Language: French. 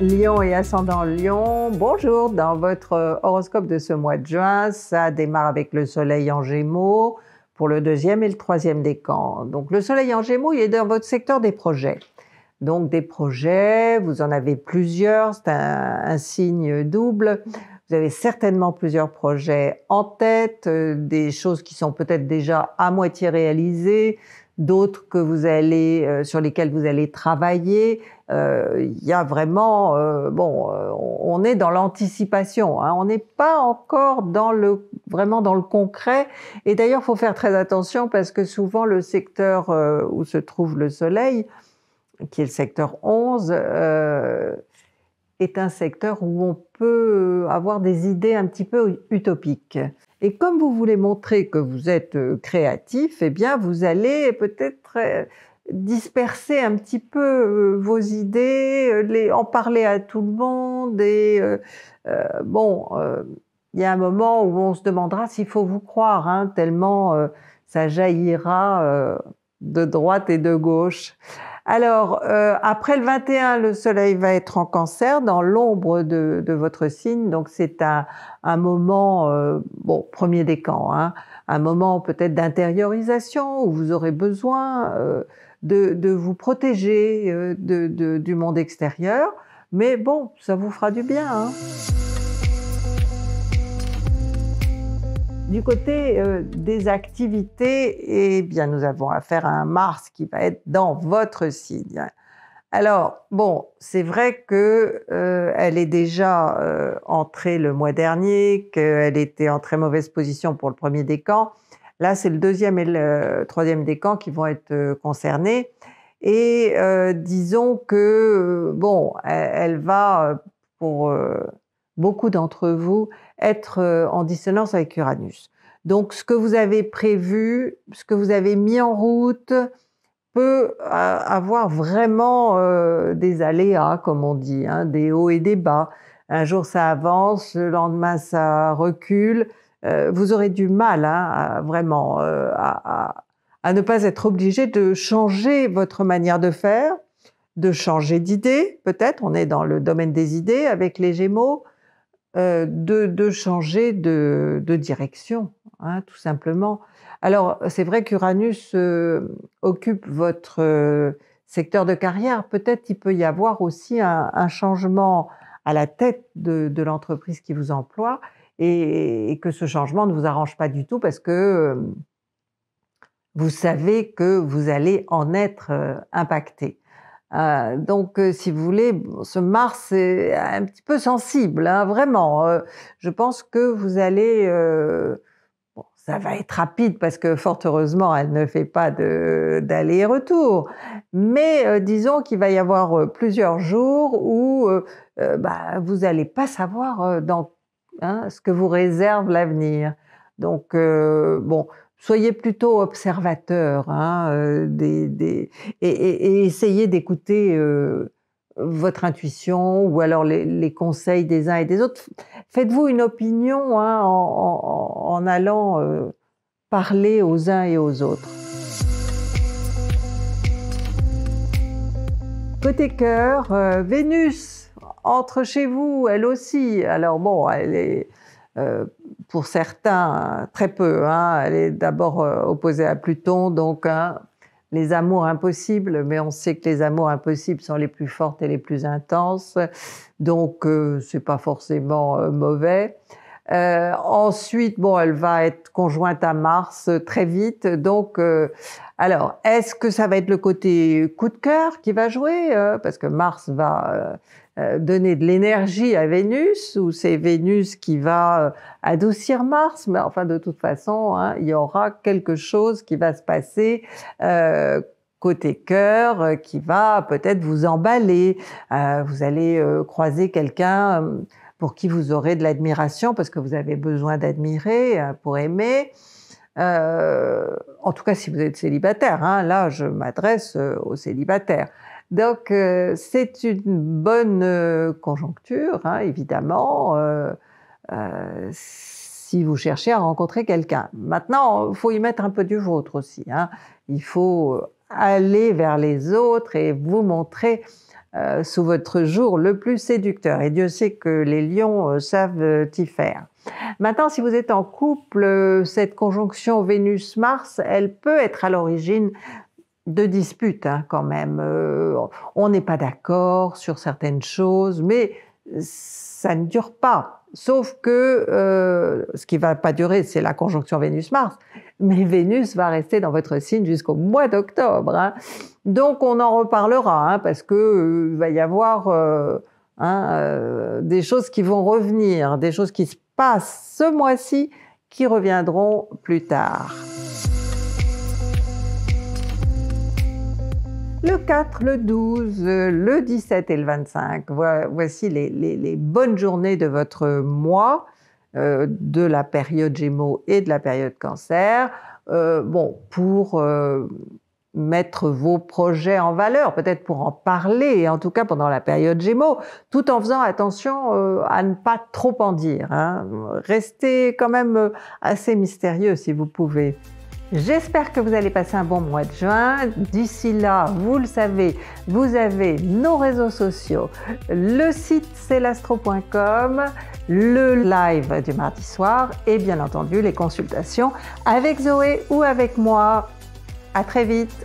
Lion et ascendant Lyon, bonjour dans votre euh, horoscope de ce mois de juin. Ça démarre avec le soleil en gémeaux pour le deuxième et le troisième décan. Donc le soleil en gémeaux, il est dans votre secteur des projets. Donc des projets, vous en avez plusieurs, c'est un, signe double. Vous avez certainement plusieurs projets en tête, euh, des choses qui sont peut-être déjà à moitié réalisées, d'autres que vous allez euh, sur lesquels vous allez travailler. Euh, il y a vraiment euh, bon, on est dans l'anticipation. Hein. on n'est pas encore dans le vraiment dans le concret. Et d'ailleurs, faut faire très attention parce que souvent le secteur où se trouve le soleil qui est le secteur 11, est un secteur où on peut avoir des idées un petit peu utopiques. Et comme vous voulez montrer que vous êtes euh, créatif, eh bien, vous allez peut-être euh, disperser un petit peu euh, vos idées, les, en parler à tout le monde. Et bon, il y a un moment où on se demandera s'il faut vous croire, hein, tellement ça jaillira de droite et de gauche. Alors, euh, après le 21, le Soleil va être en cancer dans l'ombre de, votre signe. Donc, c'est un, un moment, euh, bon, premier décan, hein, un moment peut-être d'intériorisation où vous aurez besoin euh, de, vous protéger du monde extérieur. Mais bon, ça vous fera du bien. Hein. Du côté euh, des activités, eh bien, nous avons affaire à un Mars qui va être dans votre signe. Alors, bon, c'est vrai qu'elle euh, est déjà euh, entrée le mois dernier, qu'elle était en très mauvaise position pour le premier décan. Là, c'est le deuxième et le troisième décan qui vont être concernés. Et disons que, bon, elle va, pour beaucoup d'entre vous, être euh, en dissonance avec Uranus. Donc ce que vous avez prévu, ce que vous avez mis en route, peut euh, avoir vraiment euh, des aléas, comme on dit, hein, des hauts et des bas. Un jour ça avance, le lendemain ça recule. vous aurez du mal hein, vraiment à, ne pas être obligé de changer votre manière de faire, de changer d'idée peut-être. On est dans le domaine des idées avec les Gémeaux. Euh, de, changer de, direction, hein, tout simplement. Alors, c'est vrai qu'Uranus euh, occupe votre euh, secteur de carrière. Peut-être il peut y avoir aussi un, changement à la tête de, l'entreprise qui vous emploie et, que ce changement ne vous arrange pas du tout parce que vous savez que vous allez en être impacté. Euh, donc, euh, si vous voulez, ce Mars est un petit peu sensible, hein, vraiment. Euh. je pense que vous allez... bon, ça va être rapide parce que fort heureusement, elle ne fait pas d'aller-retour. Mais disons qu'il va y avoir plusieurs jours où bah, vous n'allez pas savoir dans, hein, ce que vous réserve l'avenir. Donc, bon, soyez plutôt observateur hein, euh, et, essayez d'écouter euh, votre intuition ou alors les, conseils des uns et des autres. Faites-vous une opinion hein, en, allant euh, parler aux uns et aux autres. Côté cœur, Vénus entre chez vous, elle aussi. Alors bon, elle est euh, pour certains, très peu. Hein. Elle est d'abord euh, opposée à Pluton, donc hein, les amours impossibles, mais on sait que les amours impossibles sont les plus fortes et les plus intenses, donc euh, ce n'est pas forcément mauvais. Euh, ensuite, bon, elle va être conjointe à Mars euh, très vite. Donc, euh, alors, est-ce que ça va être le côté coup de cœur qui va jouer Parce que Mars va donner de l'énergie à Vénus, ou c'est Vénus qui va adoucir Mars. Mais enfin, de toute façon, hein, il y aura quelque chose qui va se passer côté cœur qui va peut-être vous emballer. vous allez croiser quelqu'un pour qui vous aurez de l'admiration, parce que vous avez besoin d'admirer euh, pour aimer. Euh, en tout cas, si vous êtes célibataire, hein, là, je m'adresse euh, aux célibataires. Donc, c'est une bonne conjoncture, hein, évidemment, si vous cherchez à rencontrer quelqu'un. Maintenant, il faut y mettre un peu du vôtre aussi. Hein. Il faut aller vers les autres et vous montrer euh, sous votre jour le plus séducteur. Et Dieu sait que les lions euh, savent euh, y faire. Maintenant, si vous êtes en couple, cette conjonction Vénus-Mars, elle peut être à l'origine de disputes hein, quand même. on n'est pas d'accord sur certaines choses, mais ça ne dure pas Sauf que euh, ce qui va pas durer, c'est la conjonction Vénus-Mars, mais Vénus va rester dans votre signe jusqu'au mois d'octobre. Hein. Donc on en reparlera hein, parce que euh, va y avoir euh, hein, des choses qui vont revenir, des choses qui se passent ce mois-ci qui reviendront plus tard. Le 4, le 12, le 17 et le 25. Voici les, bonnes journées de votre mois, euh, de la période Gémeaux et de la période Cancer. Euh, bon, pour euh, mettre vos projets en valeur, peut-être pour en parler, en tout cas pendant la période Gémeaux, tout en faisant attention à ne pas trop en dire. Hein. Restez quand même assez mystérieux si vous pouvez. J'espère que vous allez passer un bon mois de juin. D'ici là, vous le savez, vous avez nos réseaux sociaux, le site celastro.com, le live du mardi soir et bien entendu les consultations avec Zoé ou avec moi. À très vite.